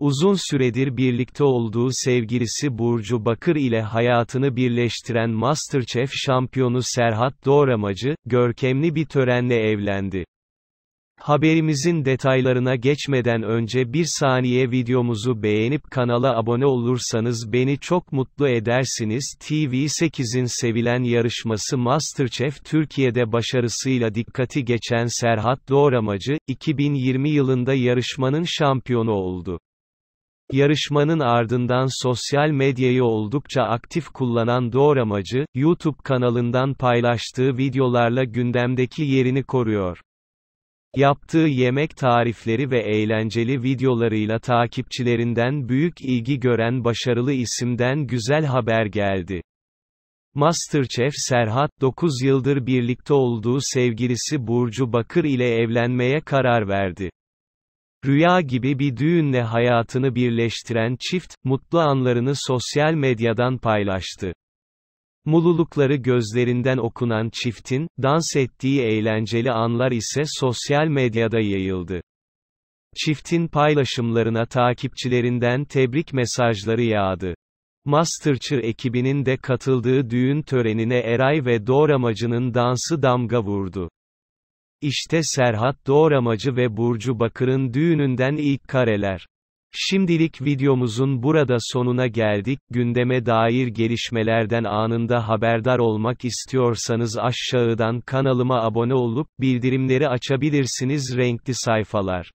Uzun süredir birlikte olduğu sevgilisi Burcu Bakır ile hayatını birleştiren Masterchef şampiyonu Serhat Doğramacı, görkemli bir törenle evlendi. Haberimizin detaylarına geçmeden önce bir saniye videomuzu beğenip kanala abone olursanız beni çok mutlu edersiniz. TV8'in sevilen yarışması MasterChef Türkiye'de başarısıyla dikkati geçen Serhat Doğramacı, 2020 yılında yarışmanın şampiyonu oldu. Yarışmanın ardından sosyal medyayı oldukça aktif kullanan doğramacı, YouTube kanalından paylaştığı videolarla gündemdeki yerini koruyor. Yaptığı yemek tarifleri ve eğlenceli videolarıyla takipçilerinden büyük ilgi gören başarılı isimden güzel haber geldi. Masterchef Serhat, 9 yıldır birlikte olduğu sevgilisi Burcu Bakır ile evlenmeye karar verdi. Rüya gibi bir düğünle hayatını birleştiren çift, mutlu anlarını sosyal medyadan paylaştı. Mululukları gözlerinden okunan çiftin, dans ettiği eğlenceli anlar ise sosyal medyada yayıldı. Çiftin paylaşımlarına takipçilerinden tebrik mesajları yağdı. MasterChef ekibinin de katıldığı düğün törenine Eray ve Doğramacı'nın dansı damga vurdu. İşte Serhat Doğramacı ve Burcu Bakır'ın düğününden ilk kareler. Şimdilik videomuzun burada sonuna geldik, gündeme dair gelişmelerden anında haberdar olmak istiyorsanız aşağıdan kanalıma abone olup, bildirimleri açabilirsiniz renkli sayfalar.